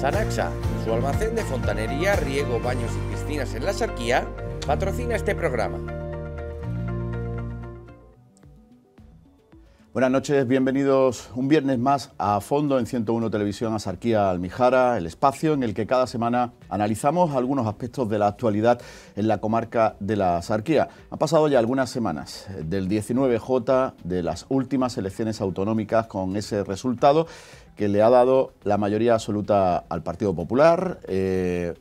Sanaxa, su almacén de fontanería, riego, baños y piscinas en la Sarquía, patrocina este programa. Buenas noches, bienvenidos un viernes más a Fondo en 101 Televisión Asarquía Almijara, el espacio en el que cada semana analizamos algunos aspectos de la actualidad en la comarca de la Sarquía. Han pasado ya algunas semanas eh, del 19J, de las últimas elecciones autonómicas con ese resultado que le ha dado la mayoría absoluta al Partido Popular. Eh,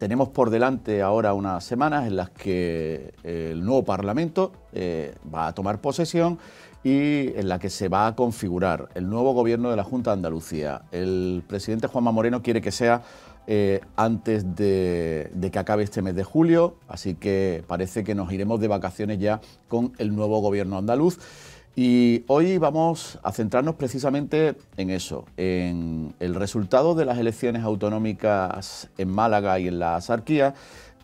tenemos por delante ahora unas semanas en las que eh, el nuevo Parlamento eh, va a tomar posesión y en la que se va a configurar el nuevo gobierno de la Junta de Andalucía. El presidente Juanma Moreno quiere que sea antes de, que acabe este mes de julio, así que parece que nos iremos de vacaciones ya con el nuevo gobierno andaluz. Y hoy vamos a centrarnos precisamente en eso, en el resultado de las elecciones autonómicas en Málaga y en la Axarquía...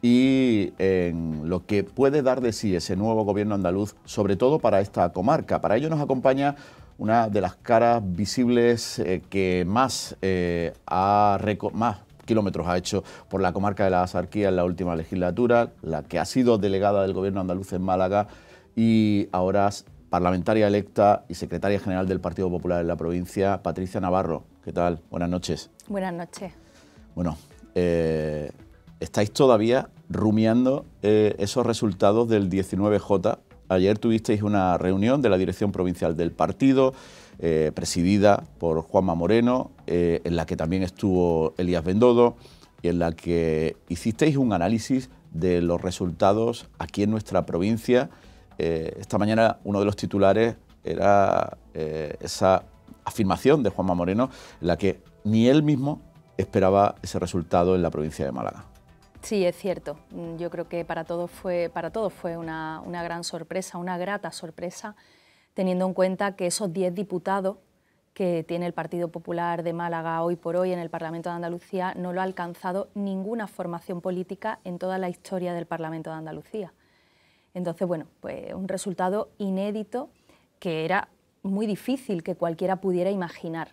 y en lo que puede dar de sí ese nuevo gobierno andaluz, sobre todo para esta comarca. Para ello nos acompaña una de las caras visibles eh, que eh, más, kilómetros ha hecho por la comarca de la Axarquía en la última legislatura, la que ha sido delegada del gobierno andaluz en Málaga y ahora parlamentaria electa y secretaria general del Partido Popular en la provincia, Patricia Navarro. ¿Qué tal? Buenas noches. Buenas noches. Bueno, eh, estáis todavía rumiando eh, esos resultados del 19J. Ayer tuvisteis una reunión de la dirección provincial del partido, eh, presidida por Juanma Moreno, en la que también estuvo Elías Bendodo, y en la que hicisteis un análisis de los resultados aquí en nuestra provincia eh, esta mañana uno de los titulares era eh, esa afirmación de Juanma Moreno, la que ni él mismo esperaba ese resultado en la provincia de Málaga. Sí, es cierto. Mm, yo creo que para todos fue, para todos fue una, una gran sorpresa, una grata sorpresa, teniendo en cuenta que esos 10 diputados que tiene el Partido Popular de Málaga hoy por hoy en el Parlamento de Andalucía no lo ha alcanzado ninguna formación política en toda la historia del Parlamento de Andalucía. Entonces, bueno, pues un resultado inédito que era muy difícil que cualquiera pudiera imaginar.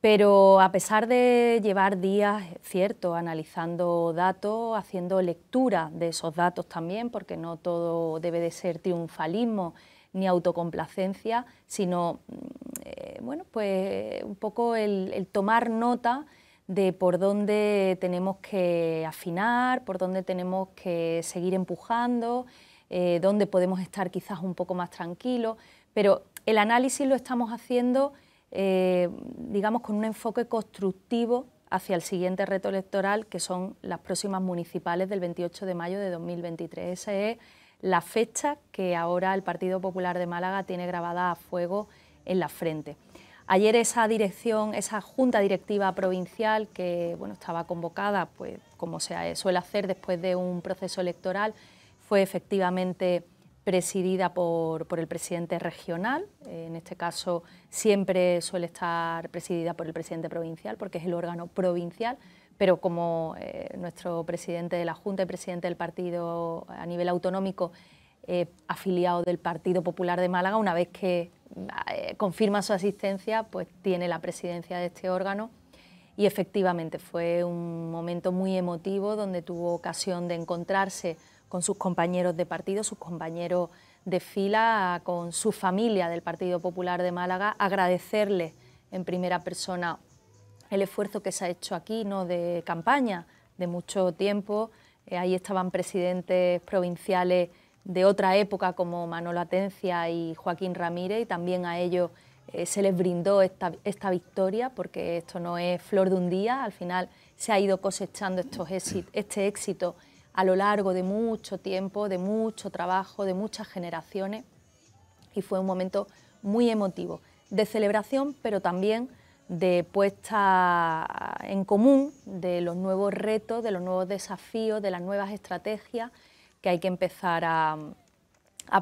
Pero a pesar de llevar días, cierto, analizando datos, haciendo lectura de esos datos también, porque no todo debe de ser triunfalismo ni autocomplacencia, sino, mm, eh, bueno, pues un poco el tomar nota de por dónde tenemos que afinar, por dónde tenemos que seguir empujando eh, ...donde podemos estar quizás un poco más tranquilos, pero el análisis lo estamos haciendo, eh, digamos, con un enfoque constructivo hacia el siguiente reto electoral, que son las próximas municipales del 28 de mayo de 2023. Esa es la fecha que ahora el Partido Popular de Málaga tiene grabada a fuego en la frente. Ayer esa dirección, esa junta directiva provincial que bueno, estaba convocada, pues como se suele hacer después de un proceso electoral, fue efectivamente presidida por, el presidente regional, eh, en este caso siempre suele estar presidida por el presidente provincial, porque es el órgano provincial, pero como eh, nuestro presidente de la Junta y presidente del partido a nivel autonómico, eh, afiliado del Partido Popular de Málaga, una vez que confirma su asistencia, pues tiene la presidencia de este órgano. Y efectivamente fue un momento muy emotivo donde tuvo ocasión de encontrarse con sus compañeros de partido, sus compañeros de fila, con su familia del Partido Popular de Málaga, agradecerles en primera persona el esfuerzo que se ha hecho aquí, no de campaña, de mucho tiempo. Eh, ahí estaban presidentes provinciales de otra época como Manolo Atencia y Joaquín Ramírez y también a ellos eh, se les brindó esta, victoria porque esto no es flor de un día, al final se ha ido cosechando este éxito a lo largo de mucho tiempo, de mucho trabajo, de muchas generaciones y fue un momento muy emotivo, de celebración, pero también de puesta en común de los nuevos retos, de los nuevos desafíos, de las nuevas estrategias que hay que empezar a,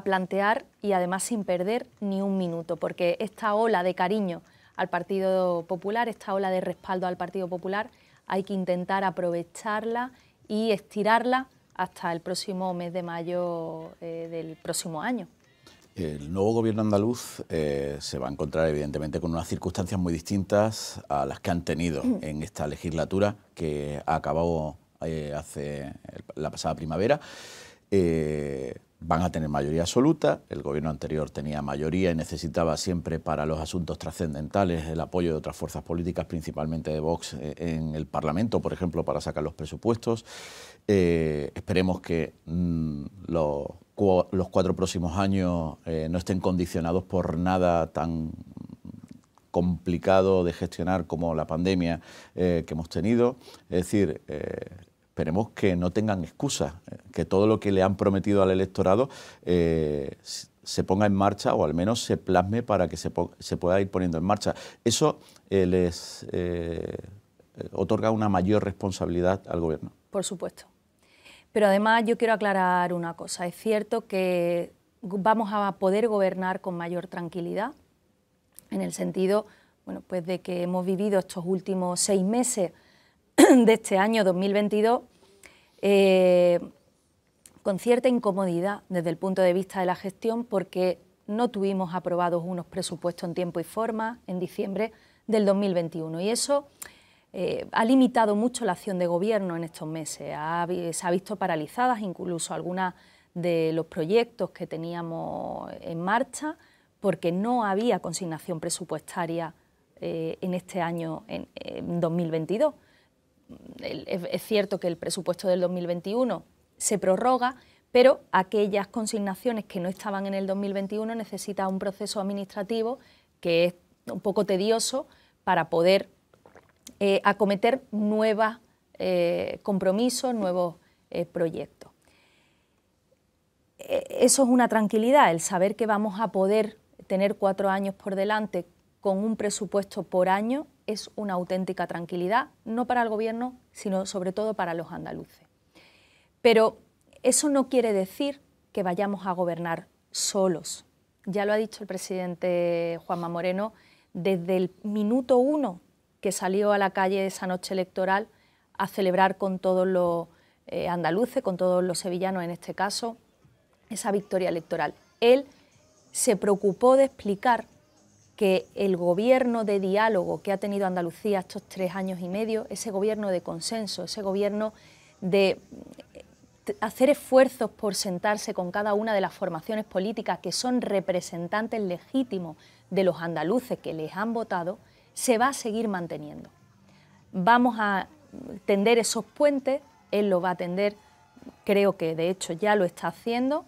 plantear y además sin perder ni un minuto, porque esta ola de cariño al Partido Popular, esta ola de respaldo al Partido Popular, hay que intentar aprovecharla y estirarla hasta el próximo mes de mayo eh, del próximo año. El nuevo gobierno andaluz eh, se va a encontrar evidentemente con unas circunstancias muy distintas a las que han tenido en esta legislatura que ha acabado eh, hace la pasada primavera van a tener mayoría absoluta. El gobierno anterior tenía mayoría y necesitaba siempre para los asuntos trascendentales el apoyo de otras fuerzas políticas, principalmente de Vox eh, en el Parlamento, por ejemplo, para sacar los presupuestos. Eh, esperemos que mm, los, cuatro próximos años eh, no estén condicionados por nada tan complicado de gestionar como la pandemia que hemos tenido. Es decir, Esperemos que no tengan excusas, eh, que todo lo que le han prometido al electorado eh, se ponga en marcha o al menos se plasme para que se, pueda ir poniendo en marcha. Eso eh, les otorga una mayor responsabilidad al gobierno. Por supuesto. Pero además yo quiero aclarar una cosa. Es cierto que vamos a poder gobernar con mayor tranquilidad, en el sentido bueno, pues de que hemos vivido estos últimos seis meses de este año 2022 eh, con cierta incomodidad desde el punto de vista de la gestión porque no tuvimos aprobados unos presupuestos en tiempo y forma en diciembre del 2021 y eso eh, ha limitado mucho la acción de gobierno en estos meses, se ha visto paralizadas incluso algunas de los proyectos que teníamos en marcha porque no había consignación presupuestaria eh, en este año, en 2022 es cierto que el presupuesto del 2021 se prorroga, pero aquellas consignaciones que no estaban en el 2021 necesita un proceso administrativo que es un poco tedioso para poder eh, acometer nuevos eh, compromisos, nuevos eh, proyectos. Eso es una tranquilidad, el saber que vamos a poder tener cuatro años por delante con un presupuesto por año es una auténtica tranquilidad, no para el gobierno, sino sobre todo para los andaluces. Pero eso no quiere decir que vayamos a gobernar solos. Ya lo ha dicho el presidente Juanma Moreno, desde el minuto uno que salió a la calle esa noche electoral a celebrar con todos los eh, andaluces, con todos los sevillanos en este caso, esa victoria electoral. Él se preocupó de explicar que el gobierno de diálogo que ha tenido Andalucía estos tres años y medio, ese gobierno de consenso, ese gobierno de eh, hacer esfuerzos por sentarse con cada una de las formaciones políticas que son representantes legítimos de los andaluces que les han votado, se va a seguir manteniendo. Vamos a tender esos puentes, él lo va a tender, creo que de hecho ya lo está haciendo,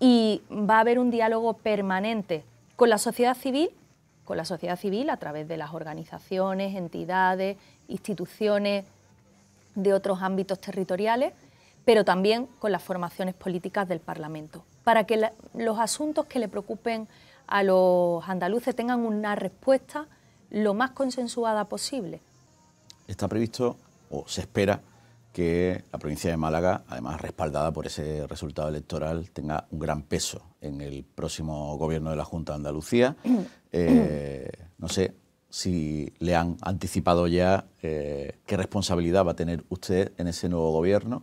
y va a haber un diálogo permanente con la sociedad civil, con la sociedad civil a través de las organizaciones, entidades, instituciones de otros ámbitos territoriales, pero también con las formaciones políticas del Parlamento, para que los asuntos que le preocupen a los andaluces tengan una respuesta lo más consensuada posible. Está previsto o se espera que la provincia de Málaga, además respaldada por ese resultado electoral, tenga un gran peso en el próximo gobierno de la Junta de Andalucía. Eh, no sé si le han anticipado ya eh, qué responsabilidad va a tener usted en ese nuevo gobierno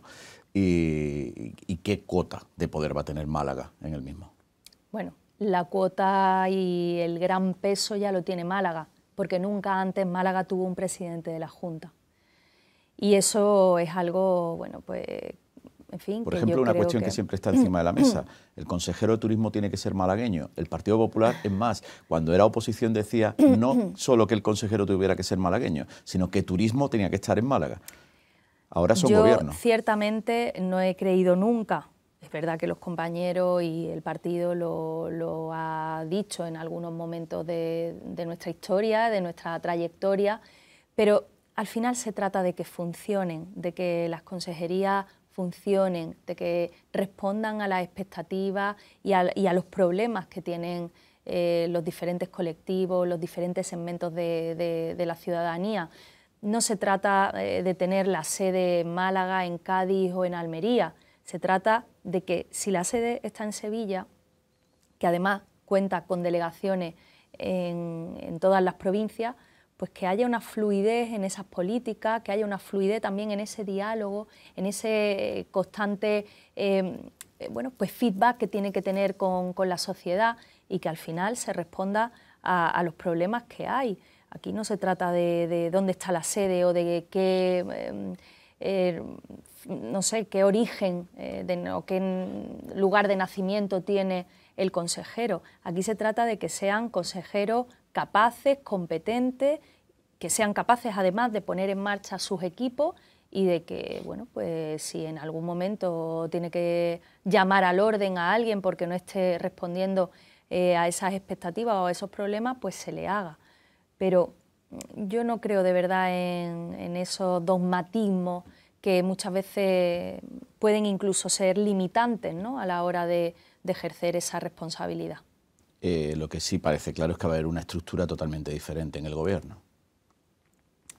y qué cuota de poder va a tener Málaga en el mismo. Bueno, la cuota y el gran peso ya lo tiene Málaga, porque nunca antes Málaga tuvo un presidente de la Junta. Y eso es algo, bueno, pues, en fin. Por ejemplo, una cuestión que... siempre está encima de la mesa. El consejero de turismo tiene que ser malagueño. El Partido Popular, es más, cuando era oposición decía no solo que el consejero tuviera que ser malagueño, sino que turismo tenía que estar en Málaga. Ahora son yo, Ciertamente no he creído nunca. Es verdad que los compañeros y el partido lo, lo ha dicho en algunos momentos de, de nuestra historia, de nuestra trayectoria, pero al final se trata de que funcionen, de que las consejerías funcionen, de que respondan a las expectativas y a, los problemas que tienen eh, los diferentes colectivos, los diferentes segmentos de, la ciudadanía. No se trata eh, de tener la sede en Málaga, en Cádiz o en Almería, se trata de que si la sede está en Sevilla, que además cuenta con delegaciones en todas las provincias, pues que haya una fluidez en esas políticas, que haya una fluidez también en ese diálogo, en ese eh, constante em, eh, bueno, pues feedback que tiene que tener con, la sociedad y que al final se responda a, los problemas que hay. Aquí no se trata de, dónde está la sede o de qué... Em, eh, no sé qué origen o qué lugar de nacimiento tiene el consejero. Aquí se trata de que sean consejeros capaces, competentes, que sean capaces además de poner en marcha sus equipos y de que, bueno, pues si en algún momento tiene que llamar al orden a alguien porque no esté respondiendo eh, a esas expectativas o a esos problemas, pues se le haga. Pero mm, yo no creo de verdad en, en esos dogmatismos que muchas veces pueden incluso ser limitantes ¿no? a la hora de, de ejercer esa responsabilidad. Eh, lo que sí parece claro es que va a haber una estructura totalmente diferente en el gobierno.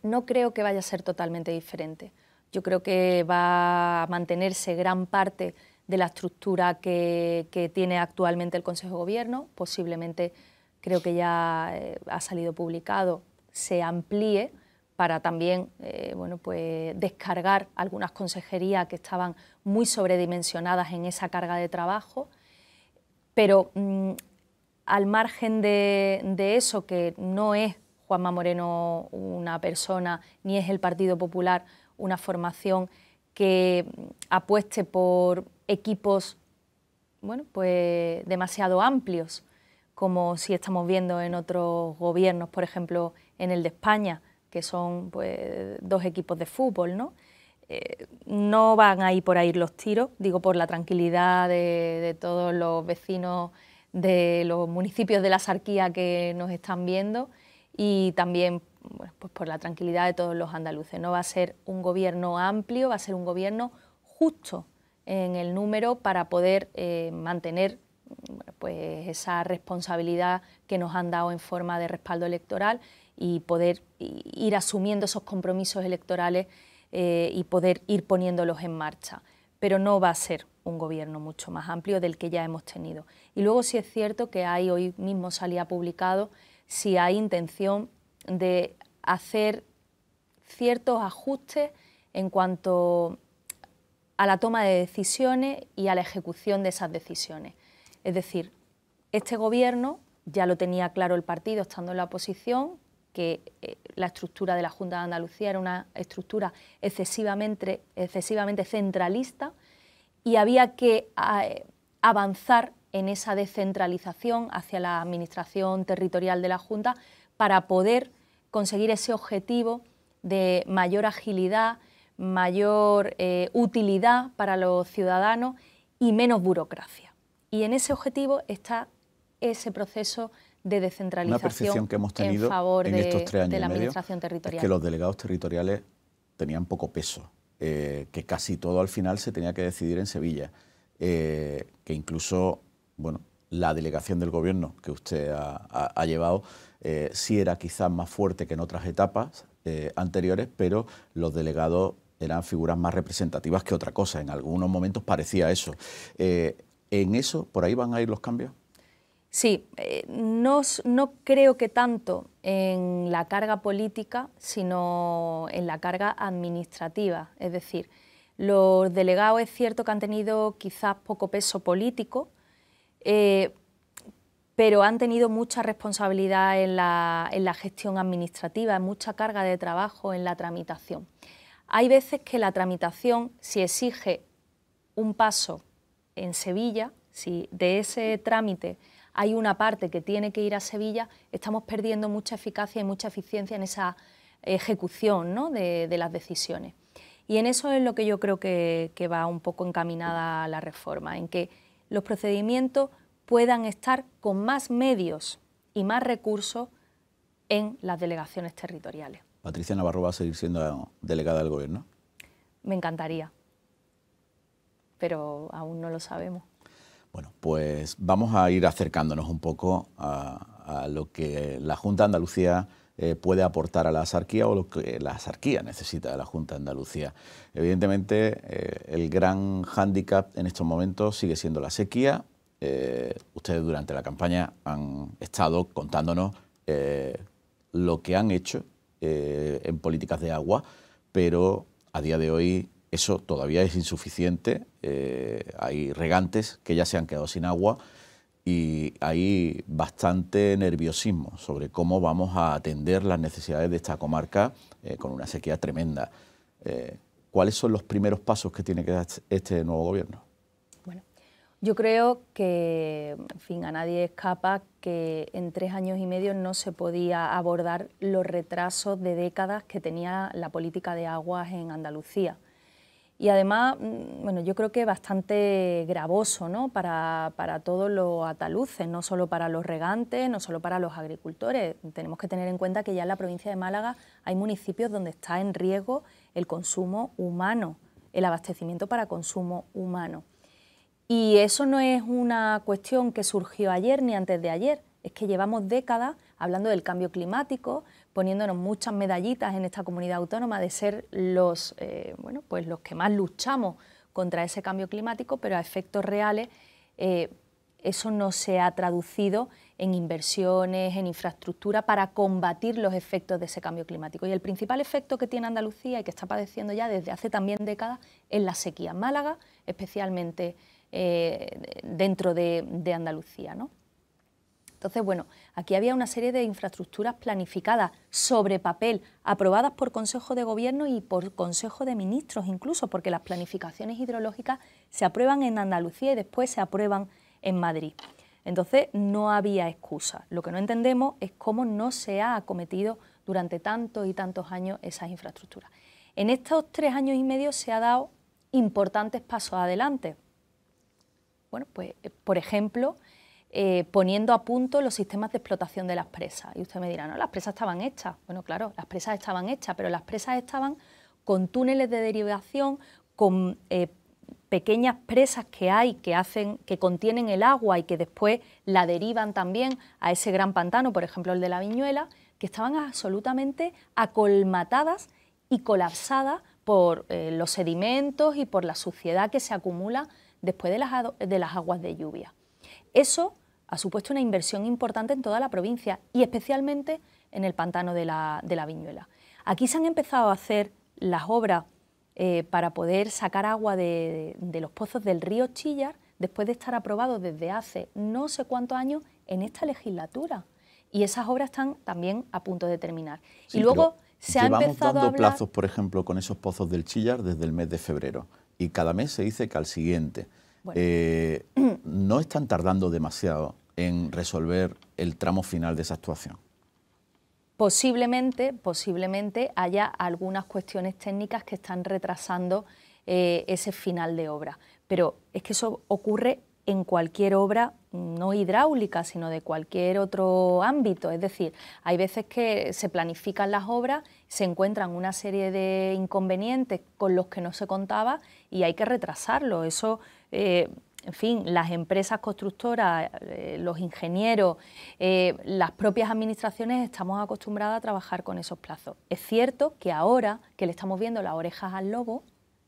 No creo que vaya a ser totalmente diferente. Yo creo que va a mantenerse gran parte de la estructura que, tiene actualmente el Consejo de Gobierno, posiblemente creo que ya eh, ha salido publicado, se amplíe para también eh, bueno, pues descargar algunas consejerías que estaban muy sobredimensionadas en esa carga de trabajo pero mm, al margen de, eso, que no es Juanma Moreno una persona, ni es el Partido Popular una formación que apueste por equipos bueno, pues demasiado amplios, como si estamos viendo en otros gobiernos, por ejemplo, en el de España, que son pues, dos equipos de fútbol, ¿no? no van a ir por ahí los tiros, digo por la tranquilidad de, todos los vecinos de los municipios de la Sarquía que nos están viendo y también pues por la tranquilidad de todos los andaluces. No va a ser un gobierno amplio, va a ser un gobierno justo en el número para poder eh, mantener pues esa responsabilidad que nos han dado en forma de respaldo electoral y poder ir asumiendo esos compromisos electorales eh, y poder ir poniéndolos en marcha. Pero no va a ser un gobierno mucho más amplio del que ya hemos tenido. Y luego sí es cierto que hay, hoy mismo salía publicado, si hay intención de hacer ciertos ajustes en cuanto a la toma de decisiones y a la ejecución de esas decisiones. Es decir, este gobierno ya lo tenía claro el partido estando en la oposición, que eh, la estructura de la Junta de Andalucía era una estructura excesivamente, excesivamente centralista y había que ah, eh, avanzar en esa descentralización hacia la administración territorial de la Junta para poder conseguir ese objetivo de mayor agilidad, mayor eh, utilidad para los ciudadanos y menos burocracia. Y en ese objetivo está ese proceso de descentralización. Una percepción que hemos tenido en, estos tres años de la medio administración territorial. que los delegados territoriales tenían poco peso, eh, que casi todo al final se tenía que decidir en Sevilla, eh, que incluso, bueno, la delegación del gobierno que usted ha, llevado eh, sí era quizás más fuerte que en otras etapas anteriores, pero los delegados eran figuras más representativas que otra cosa. En algunos momentos parecía eso. ¿En eso, por ahí van a ir los cambios? Sí, eh, no, creo que tanto en la carga política, sino en la carga administrativa. Es decir, los delegados es cierto que han tenido quizás poco peso político, eh, pero han tenido mucha responsabilidad en la, en la gestión administrativa, mucha carga de trabajo en la tramitación. Hay veces que la tramitación, si exige un paso en Sevilla, si de ese trámite hay una parte que tiene que ir a Sevilla, estamos perdiendo mucha eficacia y mucha eficiencia en esa ejecución de, las decisiones. Y en eso es lo que yo creo que, que va un poco encaminada la reforma, en que los procedimientos puedan estar con más medios y más recursos en las delegaciones territoriales. ¿Patricia Navarro va a seguir siendo delegada del Gobierno? Me encantaría, pero aún no lo sabemos. Bueno, pues vamos a ir acercándonos un poco a, lo que la Junta de Andalucía eh, puede aportar a la asarquía o lo que la asarquía necesita de la Junta de Andalucía. Evidentemente, eh, el gran hándicap en estos momentos sigue siendo la sequía. Eh, ustedes durante la campaña han estado contándonos lo que han hecho en políticas de agua, pero a día de hoy eso todavía es insuficiente. Eh, hay regantes que ya se han quedado sin agua y hay bastante nerviosismo sobre cómo vamos a atender las necesidades de esta comarca eh, con una sequía tremenda. Eh, ¿Cuáles son los primeros pasos que tiene que dar este nuevo gobierno? Bueno, yo creo que, fin, a nadie escapa que en tres años y medio no se podía abordar los retrasos de décadas que tenía la política de aguas en Andalucía y además, mm, bueno, yo creo que es bastante gravoso para, para todos los ataluces, no solo para los regantes, no solo para los agricultores. Tenemos que tener en cuenta que ya en la provincia de Málaga hay municipios donde está en riesgo el consumo humano, el abastecimiento para consumo humano. Y eso no es una cuestión que surgió ayer ni antes de ayer, es que llevamos décadas hablando del cambio climático, poniéndonos muchas medallitas en esta comunidad autónoma de ser los, eh, pues los que más luchamos contra ese cambio climático, pero a efectos reales eh, eso no se ha traducido en inversiones, en infraestructura para combatir los efectos de ese cambio climático. Y el principal efecto que tiene Andalucía y que está padeciendo ya desde hace también décadas es la sequía. Málaga, especialmente eh, dentro de, de Andalucía. ¿no? Entonces, bueno, aquí había una serie de infraestructuras planificadas sobre papel, aprobadas por Consejo de Gobierno y por Consejo de Ministros incluso, porque las planificaciones hidrológicas se aprueban en Andalucía y después se aprueban en Madrid. Entonces, no había excusa. Lo que no entendemos es cómo no se ha acometido durante tantos y tantos años esas infraestructuras. En estos tres años y medio se ha dado importantes pasos adelante. Bueno, pues, eh, por ejemplo, eh, poniendo a punto los sistemas de explotación de las presas. Y usted me dirá, no, las presas estaban hechas. Bueno, claro, las presas estaban hechas, pero las presas estaban con túneles de derivación, con eh, pequeñas presas que hay que hacen que contienen el agua y que después la derivan también a ese gran pantano, por ejemplo el de la Viñuela, que estaban absolutamente acolmatadas y colapsadas por eh, los sedimentos y por la suciedad que se acumula después de las aguas de lluvia. Eso ha supuesto una inversión importante en toda la provincia y especialmente en el pantano de la, Viñuela. Aquí se han empezado a hacer las obras eh, para poder sacar agua de, los pozos del río Chillar después de estar aprobados desde hace no sé cuántos años en esta legislatura. Y esas obras están también a punto de terminar. y luego se ha empezado dando a plazos, por ejemplo, con esos pozos del Chillar desde el mes de febrero. Y cada mes se dice que al siguiente. Eh, no están tardando demasiado en resolver el tramo final de esa actuación. Posiblemente, posiblemente haya algunas cuestiones técnicas que están retrasando eh, ese final de obra. Pero es que eso ocurre en cualquier obra, no hidráulica, sino de cualquier otro ámbito. Es decir, hay veces que se planifican las obras, se encuentran una serie de inconvenientes con los que no se contaba y hay que retrasarlo. Eso eh, en fin, las empresas constructoras, eh, los ingenieros, eh, las propias administraciones estamos acostumbradas a trabajar con esos plazos. Es cierto que ahora que le estamos viendo las orejas al lobo,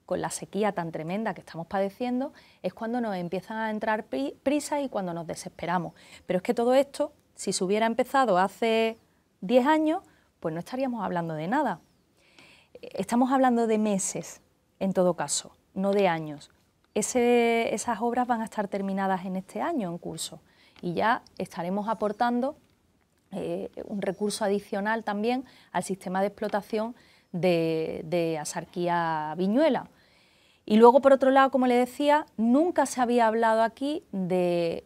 con la sequía tan tremenda que estamos padeciendo, es cuando nos empiezan a entrar prisas y cuando nos desesperamos. Pero es que todo esto, si se hubiera empezado hace 10 años, pues no estaríamos hablando de nada. Estamos hablando de meses, en todo caso, no de años esas obras van a estar terminadas en este año en curso y ya estaremos aportando eh, un recurso adicional también al sistema de explotación de, Asarquía Viñuela. Y luego, por otro lado, como le decía, nunca se había hablado aquí de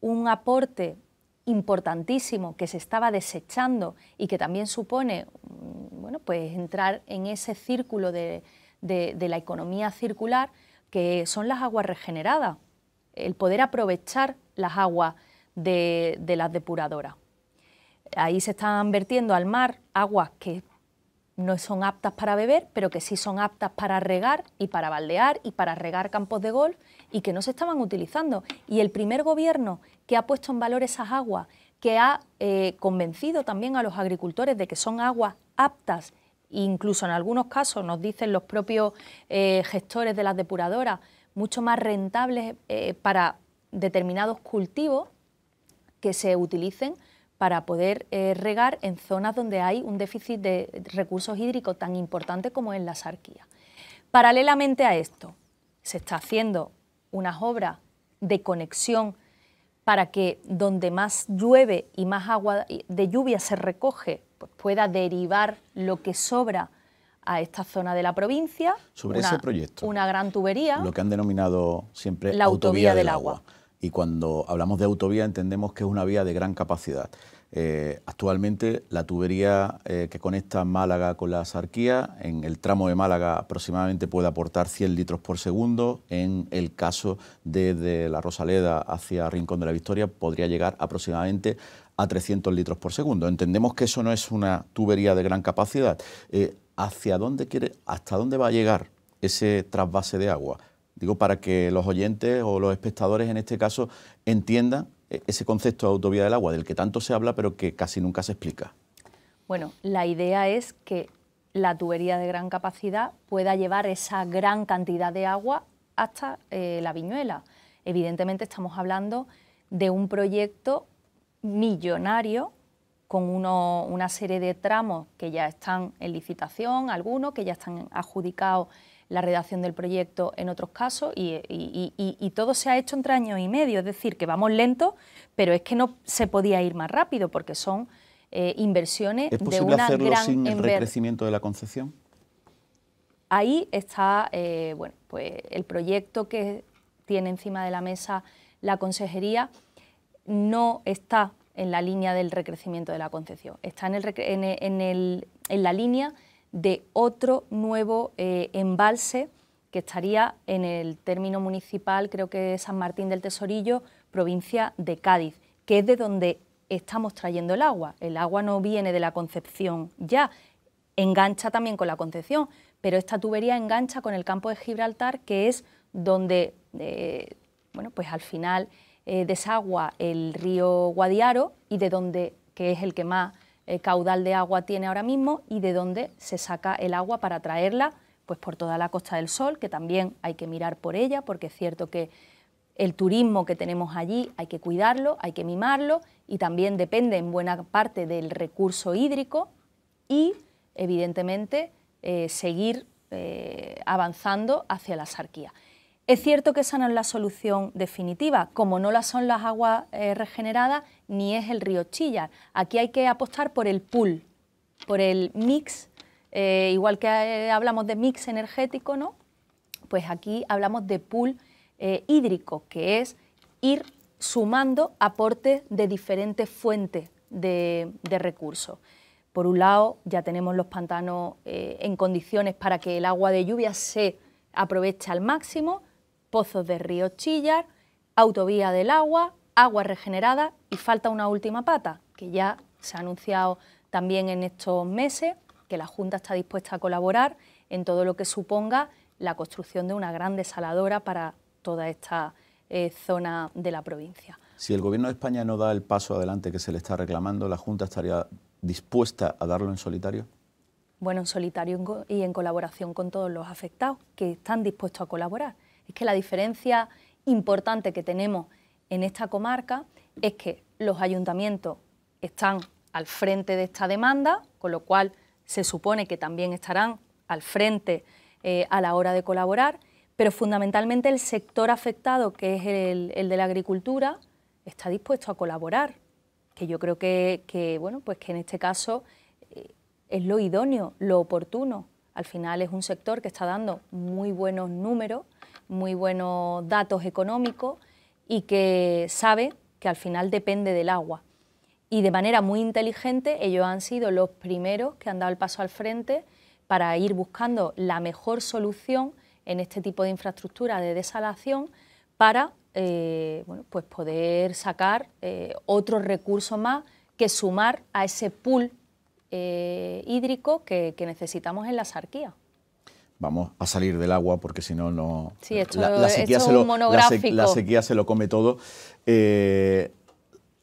un aporte importantísimo que se estaba desechando y que también supone mm, bueno, pues entrar en ese círculo de, de la economía circular, que son las aguas regeneradas, el poder aprovechar las aguas de, las depuradoras. Ahí se están vertiendo al mar aguas que no son aptas para beber, pero que sí son aptas para regar y para baldear y para regar campos de golf y que no se estaban utilizando. Y el primer gobierno que ha puesto en valor esas aguas, que ha eh, convencido también a los agricultores de que son aguas aptas incluso en algunos casos nos dicen los propios eh, gestores de las depuradoras, mucho más rentables eh, para determinados cultivos que se utilicen para poder eh, regar en zonas donde hay un déficit de recursos hídricos tan importante como en la Arquías. Paralelamente a esto, se está haciendo unas obras de conexión para que donde más llueve y más agua de lluvia se recoge pueda derivar lo que sobra a esta zona de la provincia. Sobre ese proyecto. Una gran tubería. Lo que han denominado siempre la autovía, del, agua. Y cuando hablamos de autovía entendemos que es una vía de gran capacidad. Eh, actualmente la tubería eh, que conecta Málaga con la Sarquía, en el tramo de Málaga aproximadamente puede aportar 100 litros por segundo, en el caso desde de la Rosaleda hacia Rincón de la Victoria podría llegar aproximadamente a 300 litros por segundo. Entendemos que eso no es una tubería de gran capacidad. Eh, ¿Hacia dónde quiere, hasta dónde va a llegar ese trasvase de agua? Digo, para que los oyentes o los espectadores en este caso entiendan eh, ese concepto de autovía del agua, del que tanto se habla, pero que casi nunca se explica. Bueno, la idea es que la tubería de gran capacidad pueda llevar esa gran cantidad de agua hasta eh, la viñuela. Evidentemente estamos hablando de un proyecto millonario con una serie de tramos que ya están en licitación, algunos que ya están adjudicados la redacción del proyecto en otros casos y, todo se ha hecho entre años y medio, es decir, que vamos lentos, pero es que no se podía ir más rápido porque son eh, inversiones ¿Es posible de una hacerlo gran sin el recrecimiento de la concesión? Ahí está, eh, bueno, pues el proyecto que tiene encima de la mesa la consejería no está en la línea del recrecimiento de la concepción, está en, e, la línea de otro nuevo eh, embalse que estaría en el término municipal, creo que San Martín del Tesorillo, provincia de Cádiz, que es de donde estamos trayendo el agua. El agua no viene de la Concepción ya, engancha también con la Concepción, pero esta tubería engancha con el campo de Gibraltar, que es donde, eh, bueno, pues al final eh, desagua el río Guadiaro y de donde, que es el que más eh, caudal de agua tiene ahora mismo, y de donde se saca el agua para traerla pues por toda la Costa del Sol, que también hay que mirar por ella, porque es cierto que el turismo que tenemos allí hay que cuidarlo, hay que mimarlo, y también depende en buena parte del recurso hídrico y, evidentemente, eh, seguir avanzando hacia la sarquía. Es cierto que esa no es la solución definitiva, como no la son las aguas eh, regeneradas ni es el río Chillar. Aquí hay que apostar por el pool, por el mix, eh, igual que eh, hablamos de mix energético, ¿no? Pues aquí hablamos de pool hídrico, que es ir sumando aportes de diferentes fuentes de, de recursos. Por un lado, ya tenemos los pantanos en condiciones para que el agua de lluvia se aproveche al máximo, pozos de río Chillar, autovía del agua, agua regenerada y falta una última pata, que ya se ha anunciado también en estos meses, que la Junta está dispuesta a colaborar en todo lo que suponga la construcción de una gran desaladora para toda esta eh, zona de la provincia. Si el Gobierno de España no da el paso adelante que se le está reclamando, ¿la Junta estaría dispuesta a darlo en solitario? Bueno, en solitario y en colaboración con todos los afectados que están dispuestos a colaborar es que la diferencia importante que tenemos en esta comarca es que los ayuntamientos están al frente de esta demanda, con lo cual se supone que también estarán al frente eh, a la hora de colaborar, pero fundamentalmente el sector afectado, que es el, de la agricultura, está dispuesto a colaborar, que yo creo que, bueno, pues que en este caso eh, es lo idóneo, lo oportuno. Al final es un sector que está dando muy buenos números muy buenos datos económicos y que sabe que al final depende del agua. Y de manera muy inteligente ellos han sido los primeros que han dado el paso al frente para ir buscando la mejor solución en este tipo de infraestructura de desalación para eh, pues poder sacar eh, otros recursos más que sumar a ese pool eh, hídrico que, necesitamos en las Arquías vamos a salir del agua porque si no, no... la, sequía lo, La, sequía se lo come todo. Eh,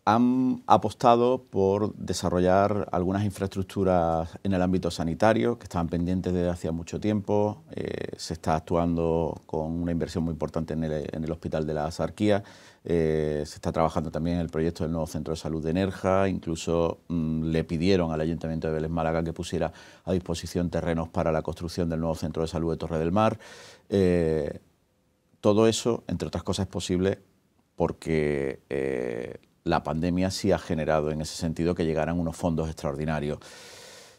han apostado por desarrollar algunas infraestructuras en el ámbito sanitario que estaban pendientes desde hacía mucho tiempo. Eh, se está actuando con una inversión muy importante en el, Hospital de la Asarquía. Eh, se está trabajando también en el proyecto del nuevo Centro de Salud de Nerja. Incluso mm, le pidieron al Ayuntamiento de Vélez Málaga que pusiera a disposición terrenos para la construcción del nuevo Centro de Salud de Torre del Mar. Eh, todo eso, entre otras cosas, es posible porque la pandemia sí ha generado en ese sentido que llegaran unos fondos extraordinarios.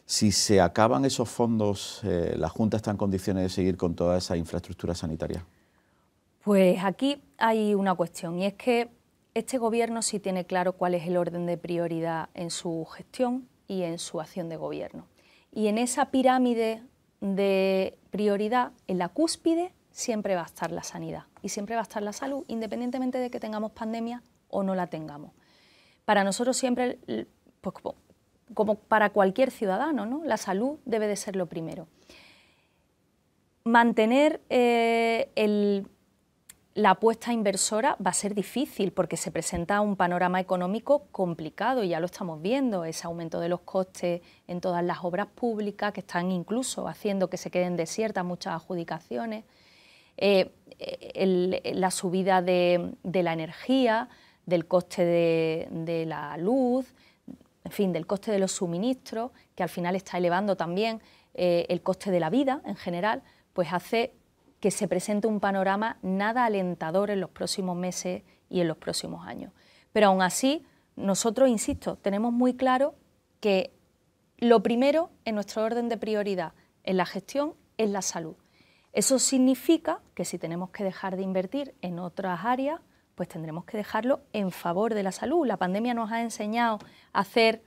Si se acaban esos fondos, eh, ¿la Junta está en condiciones de seguir con toda esa infraestructura sanitaria? Pues aquí hay una cuestión y es que este Gobierno sí tiene claro cuál es el orden de prioridad en su gestión y en su acción de Gobierno. Y en esa pirámide de prioridad, en la cúspide, siempre va a estar la sanidad y siempre va a estar la salud, independientemente de que tengamos pandemia o no la tengamos. Para nosotros siempre, pues, como para cualquier ciudadano, ¿no? la salud debe de ser lo primero. Mantener eh, la apuesta inversora va a ser difícil porque se presenta un panorama económico complicado y ya lo estamos viendo, ese aumento de los costes en todas las obras públicas que están incluso haciendo que se queden desiertas muchas adjudicaciones, eh, la subida de la energía, del coste de, la luz, en fin, del coste de los suministros, que al final está elevando también eh, el coste de la vida en general, pues hace que se presente un panorama nada alentador en los próximos meses y en los próximos años. Pero aún así, nosotros, insisto, tenemos muy claro que lo primero en nuestro orden de prioridad en la gestión es la salud. Eso significa que si tenemos que dejar de invertir en otras áreas, pues tendremos que dejarlo en favor de la salud. La pandemia nos ha enseñado a hacer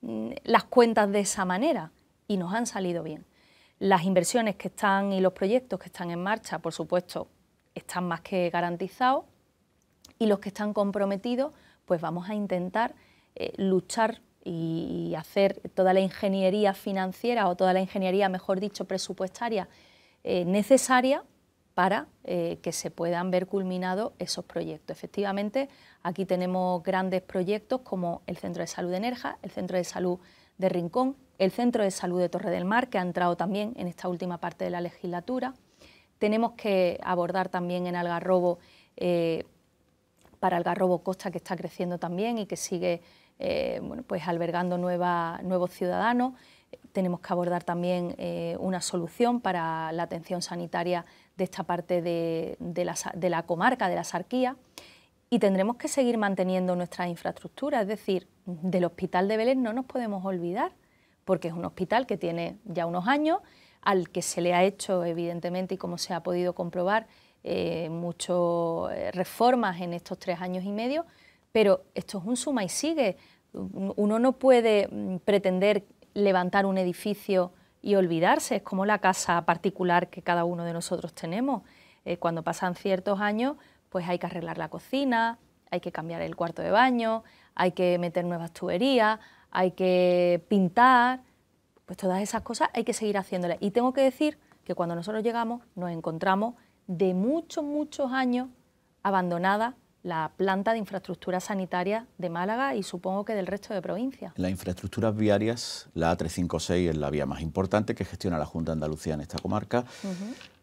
mm, las cuentas de esa manera y nos han salido bien. Las inversiones que están y los proyectos que están en marcha, por supuesto, están más que garantizados y los que están comprometidos, pues vamos a intentar eh, luchar y hacer toda la ingeniería financiera o toda la ingeniería, mejor dicho, presupuestaria eh, necesaria para eh, que se puedan ver culminados esos proyectos. Efectivamente, aquí tenemos grandes proyectos como el Centro de Salud de Nerja, el Centro de Salud de Rincón, el Centro de Salud de Torre del Mar, que ha entrado también en esta última parte de la legislatura. Tenemos que abordar también en Algarrobo, eh, para Algarrobo Costa, que está creciendo también y que sigue eh, pues albergando nuevos ciudadanos. Tenemos que abordar también una solución para la atención sanitaria de esta parte de, de, la, comarca, de la sarquía, y tendremos que seguir manteniendo nuestra infraestructura, es decir, del Hospital de Belén no nos podemos olvidar, porque es un hospital que tiene ya unos años, al que se le ha hecho, evidentemente, y como se ha podido comprobar, eh, muchas eh, reformas en estos tres años y medio, pero esto es un suma y sigue. Uno no puede mm, pretender levantar un edificio y olvidarse. Es como la casa particular que cada uno de nosotros tenemos. Eh, cuando pasan ciertos años, pues hay que arreglar la cocina, hay que cambiar el cuarto de baño, hay que meter nuevas tuberías, hay que pintar. Pues todas esas cosas hay que seguir haciéndolas. Y tengo que decir que cuando nosotros llegamos nos encontramos de muchos, muchos años abandonada la planta de infraestructura sanitaria de Málaga y supongo que del resto de provincias. Las infraestructuras viarias, la A356 es la vía más importante que gestiona la Junta de Andalucía en esta comarca.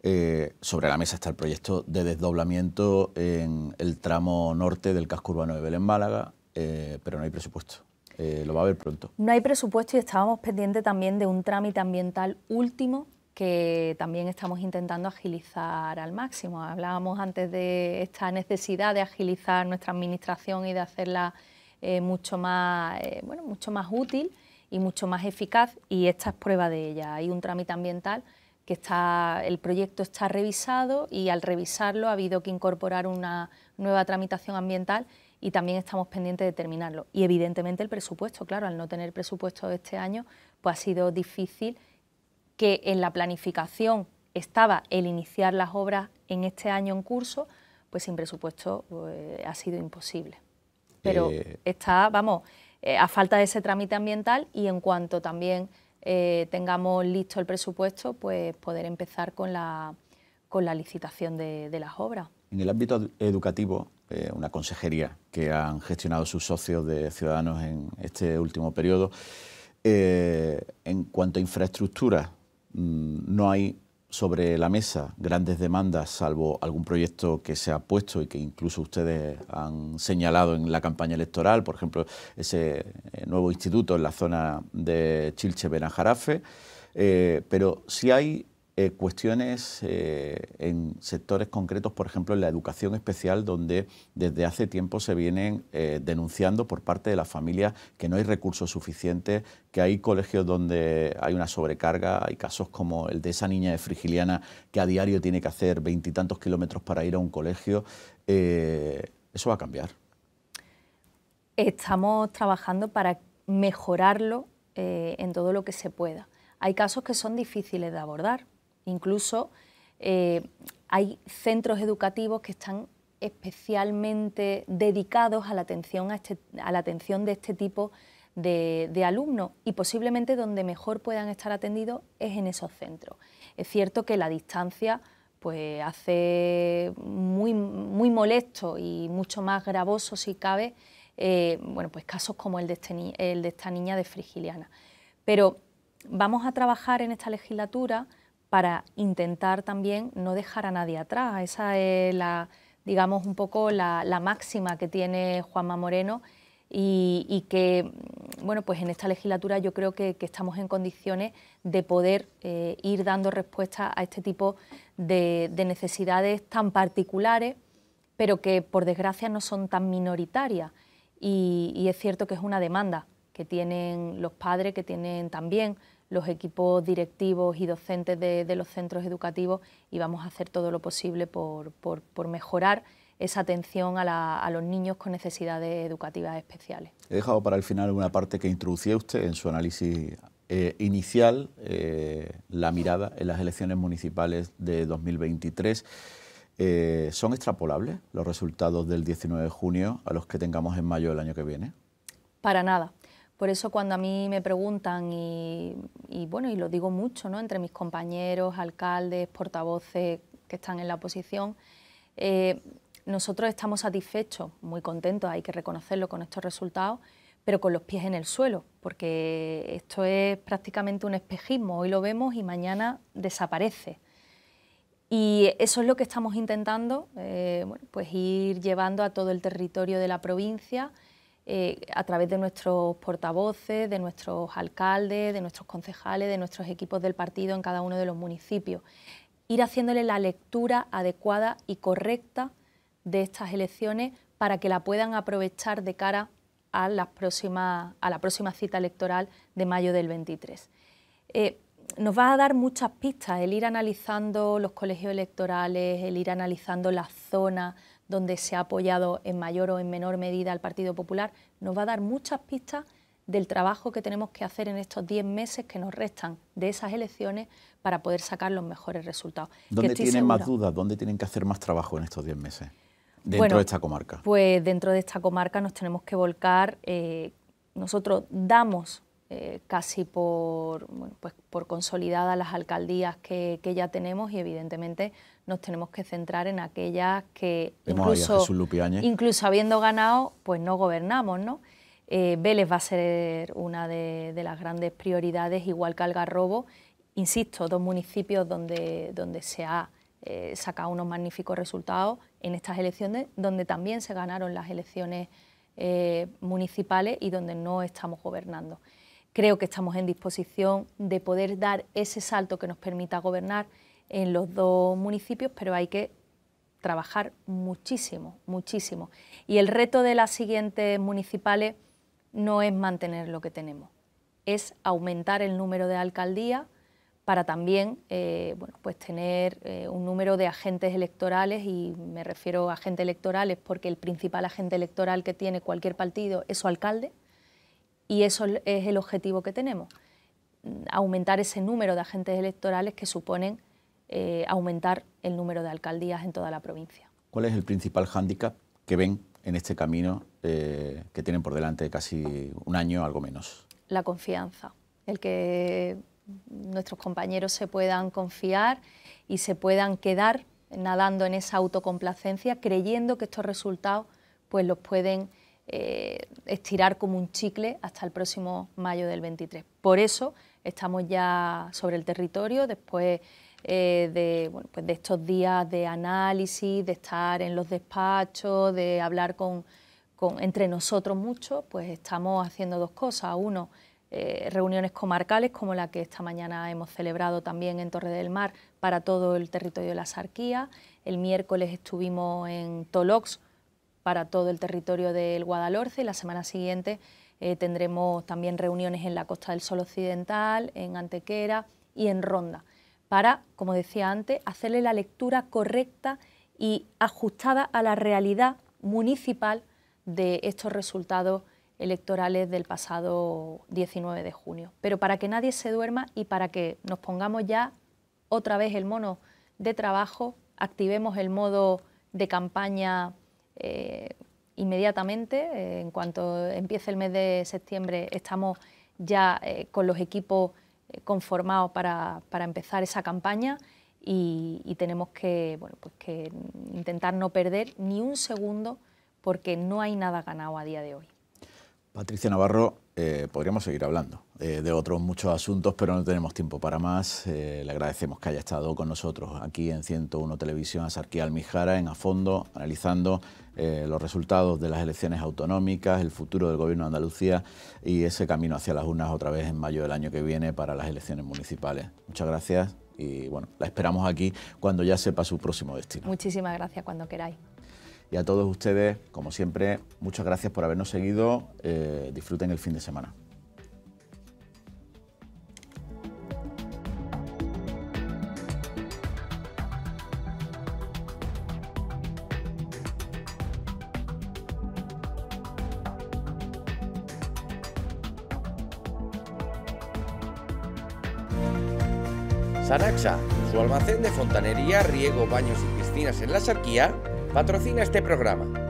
Eh, sobre la mesa está el proyecto de desdoblamiento en el tramo norte del casco urbano de Belén Málaga, eh, pero no hay presupuesto. Eh, lo va a ver pronto. No hay presupuesto y estábamos pendientes también de un trámite ambiental último que también estamos intentando agilizar al máximo. Hablábamos antes de esta necesidad de agilizar nuestra administración y de hacerla eh, mucho, más, eh, bueno, mucho más útil y mucho más eficaz y esta es prueba de ella. Hay un trámite ambiental que está, el proyecto está revisado y al revisarlo ha habido que incorporar una nueva tramitación ambiental y también estamos pendientes de terminarlo. Y evidentemente el presupuesto, claro, al no tener presupuesto este año, pues ha sido difícil que en la planificación estaba el iniciar las obras en este año en curso, pues sin presupuesto eh, ha sido imposible. Pero eh, está, vamos, eh, a falta de ese trámite ambiental y en cuanto también tengamos listo el presupuesto, pues poder empezar con la, con la licitación de, de las obras. En el ámbito educativo, una consejería que han gestionado sus socios de Ciudadanos en este último periodo, en cuanto a infraestructuras, Mm, no hay sobre la mesa grandes demandas, salvo algún proyecto que se ha puesto y que incluso ustedes han señalado en la campaña electoral, por ejemplo, ese eh, nuevo instituto en la zona de Chilche-Benajarafe, eh, pero si hay eh, cuestiones eh, en sectores concretos, por ejemplo, en la educación especial, donde desde hace tiempo se vienen eh, denunciando por parte de las familias que no hay recursos suficientes, que hay colegios donde hay una sobrecarga, hay casos como el de esa niña de Frigiliana que a diario tiene que hacer veintitantos kilómetros para ir a un colegio. ¿Eso va a cambiar? Estamos trabajando para mejorarlo en todo lo que se pueda. Hay casos que son difíciles de abordar, Incluso eh, hay centros educativos que están especialmente dedicados a la atención, a, este, la atención de este tipo de, alumnos y posiblemente donde mejor puedan estar atendidos es en esos centros. Es cierto que la distancia pues, hace muy, molesto y mucho más gravoso, si cabe, eh, bueno, pues casos como el de, este el de esta niña de Frigiliana. Pero vamos a trabajar en esta legislatura para intentar también no dejar a nadie atrás. Esa es la, digamos, un poco la, máxima que tiene Juanma Moreno y, que, mm, bueno, pues en esta legislatura yo creo que, estamos en condiciones de poder eh, ir dando respuesta a este tipo de, necesidades tan particulares, pero que por desgracia no son tan minoritarias. y, es cierto que es una demanda que tienen los padres, que tienen también los equipos directivos y docentes de, los centros educativos y vamos a hacer todo lo posible por, por, mejorar esa atención a, los niños con necesidades educativas especiales. He dejado para el final una parte que introducía usted en su análisis eh, inicial, eh, la mirada en las elecciones municipales de 2023. Eh, ¿Son extrapolables los resultados del 19 de junio a los que tengamos en mayo del año que viene? Para nada. Por eso cuando a mí me preguntan, y, bueno, y lo digo mucho, ¿no? entre mis compañeros, alcaldes, portavoces que están en la oposición, eh, nosotros estamos satisfechos, muy contentos, hay que reconocerlo con estos resultados, pero con los pies en el suelo, porque esto es prácticamente un espejismo, hoy lo vemos y mañana desaparece. Y eso es lo que estamos intentando, eh, pues ir llevando a todo el territorio de la provincia, eh, a través de nuestros portavoces, de nuestros alcaldes, de nuestros concejales, de nuestros equipos del partido en cada uno de los municipios. Ir haciéndole la lectura adecuada y correcta de estas elecciones para que la puedan aprovechar de cara a, a la próxima cita electoral de mayo del 23. Eh, nos va a dar muchas pistas el ir analizando los colegios electorales, el ir analizando las zonas, donde se ha apoyado en mayor o en menor medida al Partido Popular, nos va a dar muchas pistas del trabajo que tenemos que hacer en estos 10 meses que nos restan de esas elecciones para poder sacar los mejores resultados. ¿Dónde tienen más dudas? ¿Dónde tienen que hacer más trabajo en estos 10 meses dentro de esta comarca? Pues dentro de esta comarca nos tenemos que volcar. Eh, nosotros damos eh, casi por, bueno, pues por consolidada las alcaldías que ya tenemos y evidentemente nos tenemos que centrar en aquellas que incluso, habiendo ganado, pues no gobernamos, ¿no? Eh, Vélez va a ser una de, las grandes prioridades, igual que Algarrobo, insisto, dos municipios donde, donde se ha eh, sacado unos magníficos resultados en estas elecciones, donde también se ganaron las elecciones eh, municipales y donde no estamos gobernando. Creo que estamos en disposición de poder dar ese salto que nos permita gobernar en los dos municipios, pero hay que trabajar muchísimo, muchísimo. Y el reto de las siguientes municipales no es mantener lo que tenemos, es aumentar el número de alcaldías para también eh, bueno, pues tener eh, un número de agentes electorales, y me refiero a agentes electorales porque el principal agente electoral que tiene cualquier partido es su alcalde, y eso es el objetivo que tenemos, aumentar ese número de agentes electorales que suponen eh, aumentar el número de alcaldías en toda la provincia. ¿Cuál es el principal hándicap que ven en este camino eh, que tienen por delante casi un año, algo menos? La confianza, el que nuestros compañeros se puedan confiar y se puedan quedar nadando en esa autocomplacencia, creyendo que estos resultados pues los pueden eh, estirar como un chicle hasta el próximo mayo del 23. Por eso estamos ya sobre el territorio, después eh, de, bueno, pues de estos días de análisis, de estar en los despachos, de hablar con, entre nosotros mucho, pues estamos haciendo dos cosas. Uno, eh, reuniones comarcales como la que esta mañana hemos celebrado también en Torre del Mar para todo el territorio de la Sarquía. El miércoles estuvimos en Tolox para todo el territorio del Guadalhorce y la semana siguiente eh, tendremos también reuniones en la Costa del Sol Occidental, en Antequera y en Ronda para, como decía antes, hacerle la lectura correcta y ajustada a la realidad municipal de estos resultados electorales del pasado 19 de junio. Pero para que nadie se duerma y para que nos pongamos ya otra vez el mono de trabajo, activemos el modo de campaña eh, inmediatamente. Eh, en cuanto empiece el mes de septiembre estamos ya eh, con los equipos ...conformado para, empezar esa campaña y, tenemos que, bueno, pues que intentar no perder ni un segundo porque no hay nada ganado a día de hoy. Patricia Navarro, eh, podríamos seguir hablando eh, de otros muchos asuntos, pero no tenemos tiempo para más. Eh, le agradecemos que haya estado con nosotros aquí en 101 Televisión a Sarquía Almijara, en A Fondo, analizando los resultados de las elecciones autonómicas, el futuro del Gobierno de Andalucía y ese camino hacia las urnas otra vez en mayo del año que viene para las elecciones municipales. Muchas gracias y bueno, la esperamos aquí cuando ya sepa su próximo destino. Muchísimas gracias, cuando queráis. Y a todos ustedes, como siempre, muchas gracias por habernos seguido. Eh, disfruten el fin de semana. Sanaxa, su almacén de fontanería, riego, baños y piscinas en la Sarquía, Patrocina este programa.